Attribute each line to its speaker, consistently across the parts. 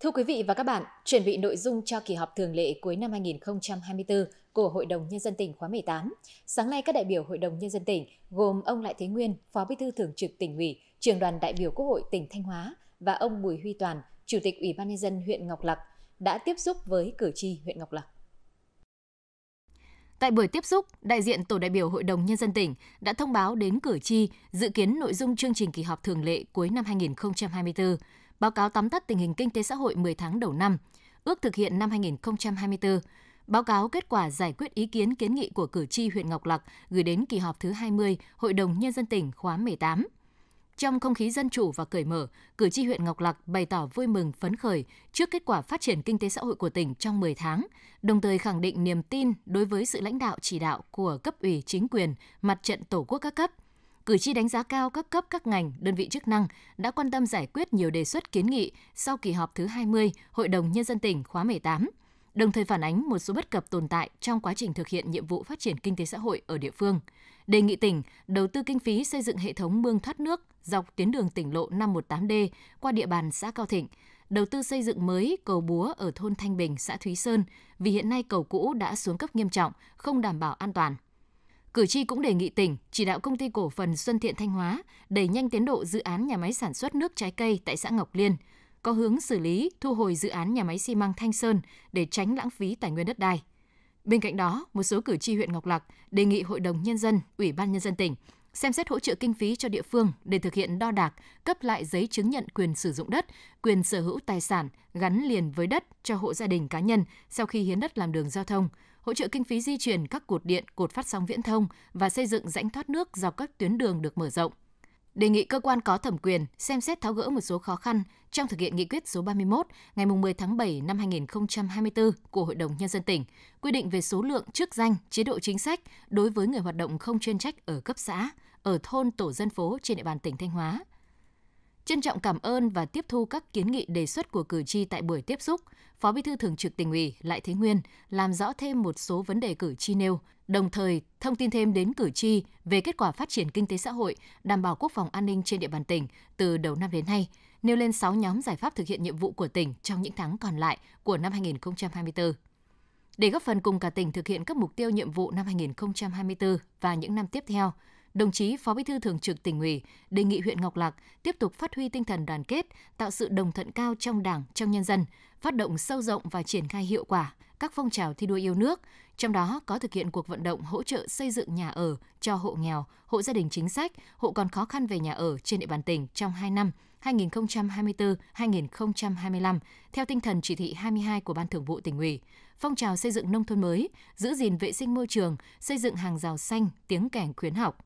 Speaker 1: Thưa quý vị và các bạn, chuẩn bị nội dung cho kỳ họp thường lệ cuối năm 2024 của Hội đồng Nhân dân tỉnh khóa 18. Sáng nay, các đại biểu Hội đồng Nhân dân tỉnh gồm ông Lại Thế Nguyên, Phó Bí thư Thường trực tỉnh ủy, trường đoàn đại biểu Quốc hội tỉnh Thanh Hóa và ông Bùi Huy Toàn, Chủ tịch Ủy ban Nhân dân huyện Ngọc Lặc đã tiếp xúc với cử tri huyện Ngọc Lặc. Tại buổi tiếp xúc, đại diện tổ đại biểu Hội đồng Nhân dân tỉnh đã thông báo đến cử tri dự kiến nội dung chương trình kỳ họp thường lệ cuối năm 2024 báo cáo tóm tắt tình hình kinh tế xã hội 10 tháng đầu năm, ước thực hiện năm 2024, báo cáo kết quả giải quyết ý kiến kiến nghị của cử tri huyện Ngọc Lặc gửi đến kỳ họp thứ 20 Hội đồng Nhân dân tỉnh khóa 18. Trong không khí dân chủ và cởi mở, cử tri huyện Ngọc Lặc bày tỏ vui mừng phấn khởi trước kết quả phát triển kinh tế xã hội của tỉnh trong 10 tháng, đồng thời khẳng định niềm tin đối với sự lãnh đạo chỉ đạo của cấp ủy chính quyền, mặt trận tổ quốc các cấp – Cử tri đánh giá cao các cấp các ngành, đơn vị chức năng đã quan tâm giải quyết nhiều đề xuất kiến nghị sau kỳ họp thứ 20 Hội đồng Nhân dân tỉnh khóa 18, đồng thời phản ánh một số bất cập tồn tại trong quá trình thực hiện nhiệm vụ phát triển kinh tế xã hội ở địa phương. Đề nghị tỉnh đầu tư kinh phí xây dựng hệ thống mương thoát nước dọc tuyến đường tỉnh lộ 518D qua địa bàn xã Cao Thịnh, đầu tư xây dựng mới cầu búa ở thôn Thanh Bình, xã Thúy Sơn, vì hiện nay cầu cũ đã xuống cấp nghiêm trọng, không đảm bảo an toàn. Cử tri cũng đề nghị tỉnh chỉ đạo công ty cổ phần Xuân Thiện Thanh Hóa đẩy nhanh tiến độ dự án nhà máy sản xuất nước trái cây tại xã Ngọc Liên, có hướng xử lý thu hồi dự án nhà máy xi măng Thanh Sơn để tránh lãng phí tài nguyên đất đai. Bên cạnh đó, một số cử tri huyện Ngọc Lặc đề nghị Hội đồng Nhân dân, Ủy ban Nhân dân tỉnh xem xét hỗ trợ kinh phí cho địa phương để thực hiện đo đạc, cấp lại giấy chứng nhận quyền sử dụng đất, quyền sở hữu tài sản gắn liền với đất cho hộ gia đình cá nhân sau khi hiến đất làm đường giao thông, hỗ trợ kinh phí di chuyển các cột điện, cột phát sóng viễn thông và xây dựng rãnh thoát nước dọc các tuyến đường được mở rộng đề nghị cơ quan có thẩm quyền xem xét tháo gỡ một số khó khăn trong thực hiện nghị quyết số 31 ngày 10 tháng 7 năm 2024 của Hội đồng Nhân dân tỉnh, quy định về số lượng chức danh, chế độ chính sách đối với người hoạt động không chuyên trách ở cấp xã, ở thôn tổ dân phố trên địa bàn tỉnh Thanh Hóa – Trân trọng cảm ơn và tiếp thu các kiến nghị đề xuất của cử tri tại buổi tiếp xúc, Phó Bí thư Thường trực tỉnh ủy Lại Thế Nguyên làm rõ thêm một số vấn đề cử tri nêu, đồng thời thông tin thêm đến cử tri về kết quả phát triển kinh tế xã hội, đảm bảo quốc phòng an ninh trên địa bàn tỉnh từ đầu năm đến nay, nêu lên 6 nhóm giải pháp thực hiện nhiệm vụ của tỉnh trong những tháng còn lại của năm 2024. Để góp phần cùng cả tỉnh thực hiện các mục tiêu nhiệm vụ năm 2024 và những năm tiếp theo, đồng chí Phó Bí thư Thường trực tỉnh ủy đề nghị huyện Ngọc Lặc tiếp tục phát huy tinh thần đoàn kết, tạo sự đồng thuận cao trong Đảng, trong nhân dân, phát động sâu rộng và triển khai hiệu quả các phong trào thi đua yêu nước, trong đó có thực hiện cuộc vận động hỗ trợ xây dựng nhà ở cho hộ nghèo, hộ gia đình chính sách, hộ còn khó khăn về nhà ở trên địa bàn tỉnh trong 2 năm 2024-2025 theo tinh thần chỉ thị 22 của Ban Thường vụ tỉnh ủy, phong trào xây dựng nông thôn mới, giữ gìn vệ sinh môi trường, xây dựng hàng rào xanh, tiếng kèn khuyến học.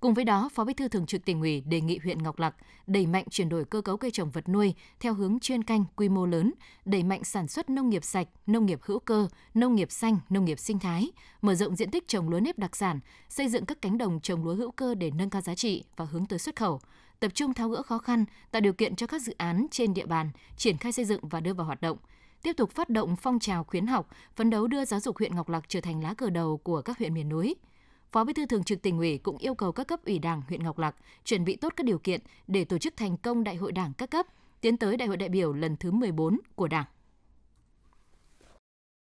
Speaker 1: Cùng với đó, Phó Bí thư Thường trực Tỉnh ủy đề nghị huyện Ngọc Lặc đẩy mạnh chuyển đổi cơ cấu cây trồng vật nuôi theo hướng chuyên canh quy mô lớn, đẩy mạnh sản xuất nông nghiệp sạch, nông nghiệp hữu cơ, nông nghiệp xanh, nông nghiệp sinh thái, mở rộng diện tích trồng lúa nếp đặc sản, xây dựng các cánh đồng trồng lúa hữu cơ để nâng cao giá trị và hướng tới xuất khẩu tập trung tháo gỡ khó khăn, tạo điều kiện cho các dự án trên địa bàn triển khai xây dựng và đưa vào hoạt động tiếp tục phát động phong trào khuyến học, phấn đấu đưa giáo dục huyện Ngọc Lặc trở thành lá cờ đầu của các huyện miền núi. Phó Bí thư Thường trực Tỉnh ủy cũng yêu cầu các cấp ủy Đảng huyện Ngọc Lặc chuẩn bị tốt các điều kiện để tổ chức thành công Đại hội Đảng các cấp, tiến tới Đại hội đại biểu lần thứ 14 của Đảng.